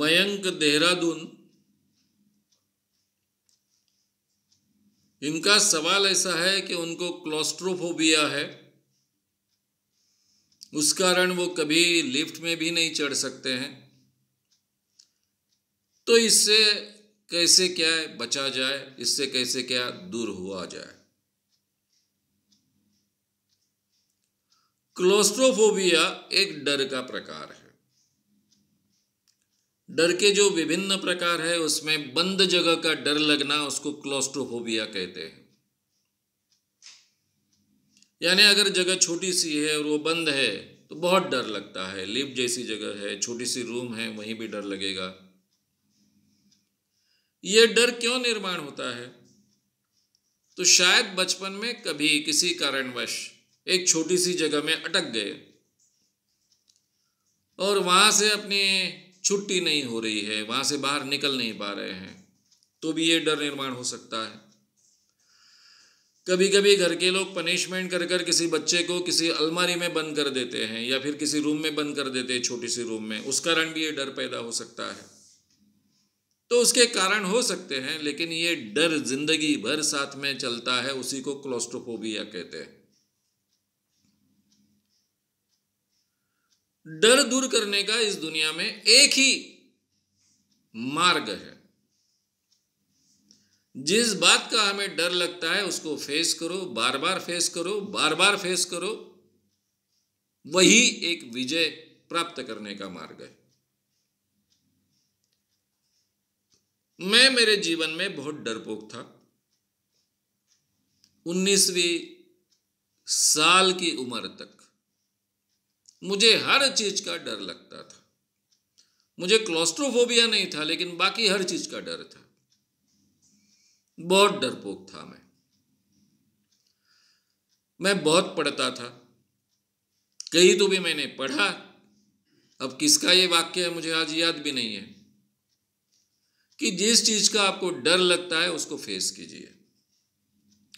मयंक देहरादून इनका सवाल ऐसा है कि उनको क्लोस्ट्रोफोबिया है उस कारण वो कभी लिफ्ट में भी नहीं चढ़ सकते हैं तो इससे कैसे क्या बचा जाए इससे कैसे क्या दूर हुआ जाए क्लोस्ट्रोफोबिया एक डर का प्रकार है डर के जो विभिन्न प्रकार है उसमें बंद जगह का डर लगना उसको क्लोस्ट्रोफोबिया कहते हैं यानी अगर जगह छोटी सी है और वो बंद है तो बहुत डर लगता है लिफ्ट जैसी जगह है छोटी सी रूम है वहीं भी डर लगेगा ये डर क्यों निर्माण होता है तो शायद बचपन में कभी किसी कारणवश एक छोटी सी जगह में अटक गए और वहां से अपनी छुट्टी नहीं हो रही है वहां से बाहर निकल नहीं पा रहे हैं तो भी ये डर निर्माण हो सकता है कभी कभी घर के लोग पनिशमेंट कर कर किसी बच्चे को किसी अलमारी में बंद कर देते हैं या फिर किसी रूम में बंद कर देते हैं छोटी सी रूम में उस कारण भी ये डर पैदा हो सकता है तो उसके कारण हो सकते हैं लेकिन ये डर जिंदगी भर साथ में चलता है उसी को क्लोस्ट्रोफोबिया कहते हैं डर दूर करने का इस दुनिया में एक ही मार्ग है जिस बात का हमें डर लगता है उसको फेस करो बार बार फेस करो बार बार फेस करो वही एक विजय प्राप्त करने का मार्ग है मैं मेरे जीवन में बहुत डरपोक था उन्नीसवी साल की उम्र तक मुझे हर चीज़ का डर लगता था मुझे क्लोस्ट्रोफोबिया नहीं था लेकिन बाकी हर चीज़ का डर था बहुत डरपोक था मैं मैं बहुत पढ़ता था कहीं तो भी मैंने पढ़ा अब किसका ये वाक्य है मुझे आज याद भी नहीं है कि जिस चीज़ का आपको डर लगता है उसको फेस कीजिए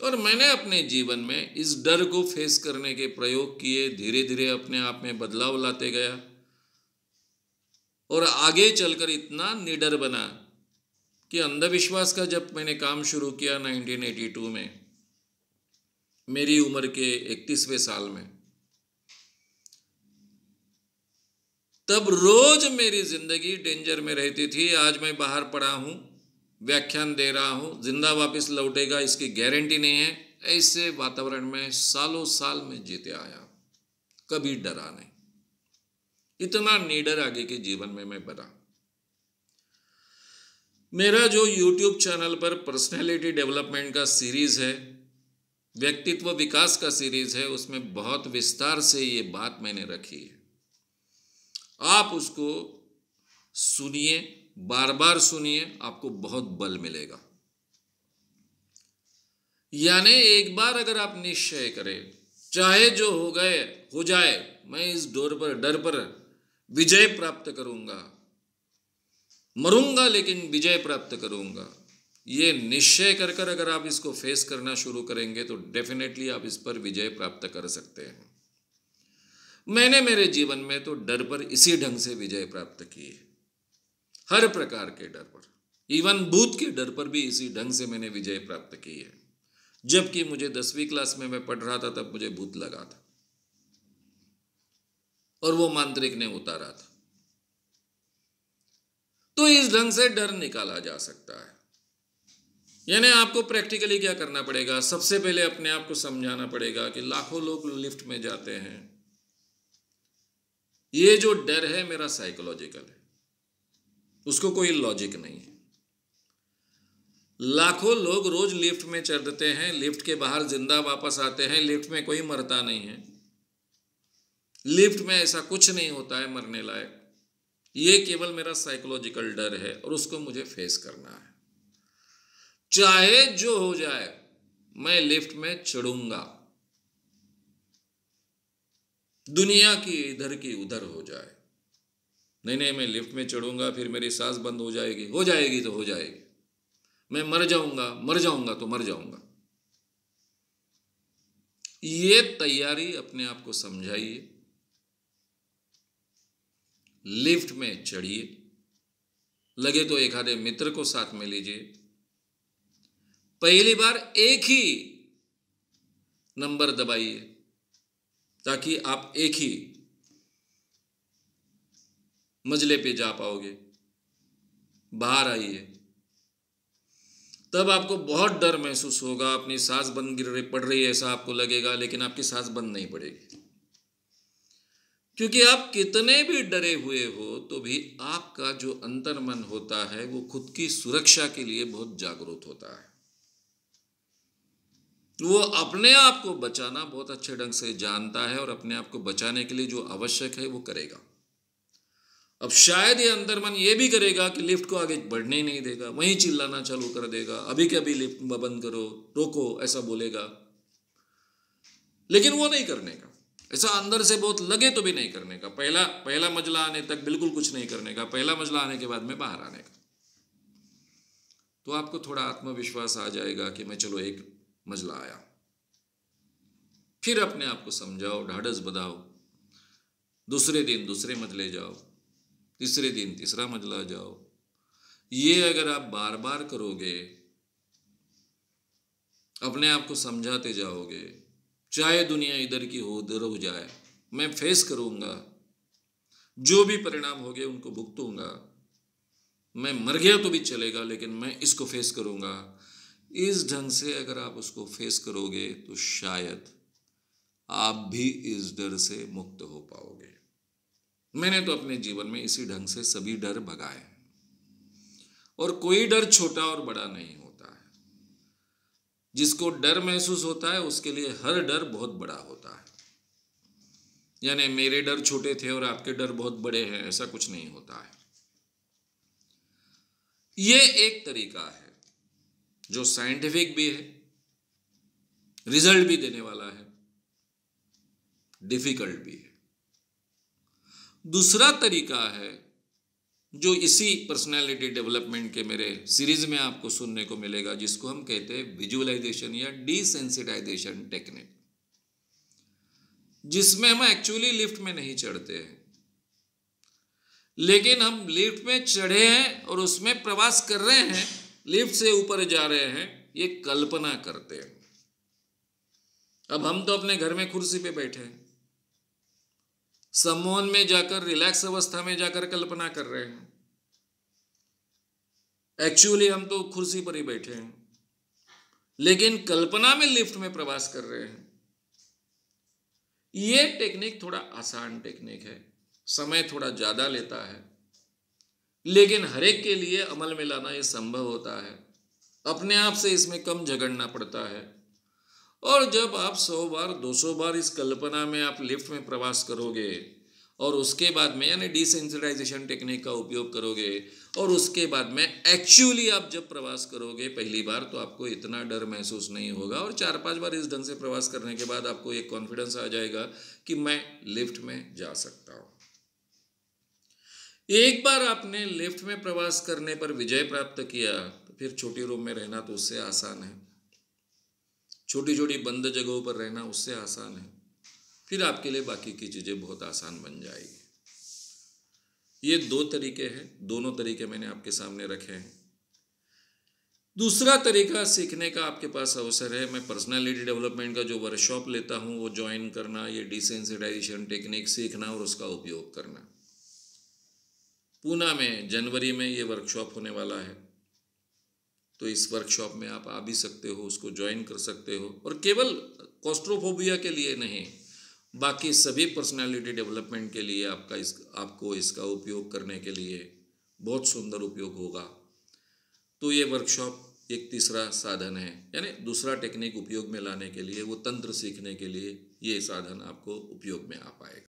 और मैंने अपने जीवन में इस डर को फेस करने के प्रयोग किए धीरे धीरे अपने आप में बदलाव लाते गया और आगे चलकर इतना निडर बना कि अंधविश्वास का जब मैंने काम शुरू किया 1982 में मेरी उम्र के इकतीसवें साल में तब रोज मेरी जिंदगी डेंजर में रहती थी आज मैं बाहर पड़ा हूं व्याख्यान दे रहा हूँ जिंदा वापस लौटेगा इसकी गारंटी नहीं है ऐसे वातावरण में सालों साल में जीते आया कभी डरा नहीं इतना निडर आगे के जीवन में मैं बना मेरा जो YouTube चैनल पर पर्सनैलिटी डेवलपमेंट का सीरीज है व्यक्तित्व विकास का सीरीज है उसमें बहुत विस्तार से ये बात मैंने रखी है आप उसको सुनिए बार बार सुनिए आपको बहुत बल मिलेगा यानी एक बार अगर आप निश्चय करें चाहे जो हो गए हो जाए मैं इस डोर पर डर पर विजय प्राप्त करूंगा मरूंगा लेकिन विजय प्राप्त करूंगा ये निश्चय कर कर अगर आप इसको फेस करना शुरू करेंगे तो डेफिनेटली आप इस पर विजय प्राप्त कर सकते हैं मैंने मेरे जीवन में तो डर पर इसी ढंग से विजय प्राप्त की है हर प्रकार के डर पर इवन भूत के डर पर भी इसी ढंग से मैंने विजय प्राप्त की है जबकि मुझे दसवीं क्लास में मैं पढ़ रहा था तब मुझे भूत लगा था और वो मांत्रिक ने उतारा था तो इस ढंग से डर निकाला जा सकता है यानी आपको प्रैक्टिकली क्या करना पड़ेगा सबसे पहले अपने आप को समझाना पड़ेगा कि लाखों लोग लिफ्ट में जाते हैं ये जो डर है मेरा साइकोलॉजिकल है उसको कोई लॉजिक नहीं है लाखों लोग रोज लिफ्ट में चढ़ते हैं लिफ्ट के बाहर जिंदा वापस आते हैं लिफ्ट में कोई मरता नहीं है लिफ्ट में ऐसा कुछ नहीं होता है मरने लायक ये केवल मेरा साइकोलॉजिकल डर है और उसको मुझे फेस करना है चाहे जो हो जाए मैं लिफ्ट में चढ़ूंगा दुनिया की इधर की उधर हो जाए नहीं नहीं मैं लिफ्ट में चढ़ूंगा फिर मेरी सांस बंद हो जाएगी हो जाएगी तो हो जाएगी मैं मर जाऊंगा मर जाऊंगा तो मर जाऊंगा ये तैयारी अपने आप को समझाइए लिफ्ट में चढ़िए लगे तो एक आधे मित्र को साथ में लीजिए पहली बार एक ही नंबर दबाइए ताकि आप एक ही मजले पे जा पाओगे बाहर आइए तब आपको बहुत डर महसूस होगा अपनी सांस बंद गिर रही पड़ रही है ऐसा आपको लगेगा लेकिन आपकी सांस बंद नहीं पड़ेगी क्योंकि आप कितने भी डरे हुए हो तो भी आपका जो अंतर मन होता है वो खुद की सुरक्षा के लिए बहुत जागरूक होता है वो अपने आप को बचाना बहुत अच्छे ढंग से जानता है और अपने आप को बचाने के लिए जो आवश्यक है वो करेगा अब शायद ये अंदर मन ये भी करेगा कि लिफ्ट को आगे बढ़ने ही नहीं देगा वहीं चिल्लाना चालू कर देगा अभी के अभी लिफ्ट बंद करो रोको ऐसा बोलेगा लेकिन वो नहीं करने का ऐसा अंदर से बहुत लगे तो भी नहीं करने का पहला पहला मजला आने तक बिल्कुल कुछ नहीं करने का पहला मजला आने के बाद में बाहर आने का तो आपको थोड़ा आत्मविश्वास आ जाएगा कि मैं चलो एक मजला आया फिर अपने आप को समझाओ ढाढ़स बधाओ दूसरे दिन दूसरे मजले जाओ तीसरे दिन तीसरा मजला जाओ ये अगर आप बार बार करोगे अपने आप को समझाते जाओगे चाहे दुनिया इधर की हो उधर हो जाए मैं फेस करूंगा जो भी परिणाम हो गए उनको भुगतूंगा मैं मर गया तो भी चलेगा लेकिन मैं इसको फेस करूंगा इस ढंग से अगर आप उसको फेस करोगे तो शायद आप भी इस डर से मुक्त हो पाओगे मैंने तो अपने जीवन में इसी ढंग से सभी डर भगाए और कोई डर छोटा और बड़ा नहीं होता है जिसको डर महसूस होता है उसके लिए हर डर बहुत बड़ा होता है यानी मेरे डर छोटे थे और आपके डर बहुत बड़े हैं ऐसा कुछ नहीं होता है ये एक तरीका है जो साइंटिफिक भी है रिजल्ट भी देने वाला है डिफिकल्ट भी है दूसरा तरीका है जो इसी पर्सनालिटी डेवलपमेंट के मेरे सीरीज में आपको सुनने को मिलेगा जिसको हम कहते हैं विजुअलाइजेशन या डिसेंसिटाइजेशन टेक्निक जिसमें हम एक्चुअली लिफ्ट में नहीं चढ़ते हैं लेकिन हम लिफ्ट में चढ़े हैं और उसमें प्रवास कर रहे हैं लिफ्ट से ऊपर जा रहे हैं ये कल्पना करते हैं अब हम तो अपने घर में कुर्सी पे बैठे हैं सम्मोहन में जाकर रिलैक्स अवस्था में जाकर कल्पना कर रहे हैं एक्चुअली हम तो कुर्सी पर ही बैठे हैं लेकिन कल्पना में लिफ्ट में प्रवास कर रहे हैं ये टेक्निक थोड़ा आसान टेक्निक है समय थोड़ा ज़्यादा लेता है लेकिन हरेक के लिए अमल में लाना यह संभव होता है अपने आप से इसमें कम झगड़ना पड़ता है और जब आप सौ बार दो सौ बार इस कल्पना में आप लिफ्ट में प्रवास करोगे और उसके बाद में यानी डिसेंसिटाइजेशन टेक्निक का उपयोग करोगे और उसके बाद में एक्चुअली आप जब प्रवास करोगे पहली बार तो आपको इतना डर महसूस नहीं होगा और चार पांच बार इस ढंग से प्रवास करने के बाद आपको एक कॉन्फिडेंस आ जाएगा कि मैं लिफ्ट में जा सकता हूं एक बार आपने लिफ्ट में प्रवास करने पर विजय प्राप्त किया तो फिर छोटी रूम में रहना तो उससे आसान है छोटी छोटी बंद जगहों पर रहना उससे आसान है फिर आपके लिए बाकी की चीज़ें बहुत आसान बन जाएगी ये दो तरीके हैं दोनों तरीके मैंने आपके सामने रखे हैं दूसरा तरीका सीखने का आपके पास अवसर है मैं पर्सनालिटी डेवलपमेंट का जो वर्कशॉप लेता हूँ वो ज्वाइन करना ये डिसेंसिटाइजेशन टेक्निक सीखना और उसका उपयोग करना पूना में जनवरी में ये वर्कशॉप होने वाला है तो इस वर्कशॉप में आप आ भी सकते हो उसको ज्वाइन कर सकते हो और केवल कॉस्ट्रोफोबिया के लिए नहीं बाकी सभी पर्सनालिटी डेवलपमेंट के लिए आपका इस आपको इसका उपयोग करने के लिए बहुत सुंदर उपयोग होगा तो ये वर्कशॉप एक तीसरा साधन है यानी दूसरा टेक्निक उपयोग में लाने के लिए वो तंत्र सीखने के लिए ये साधन आपको उपयोग में आ पाएगा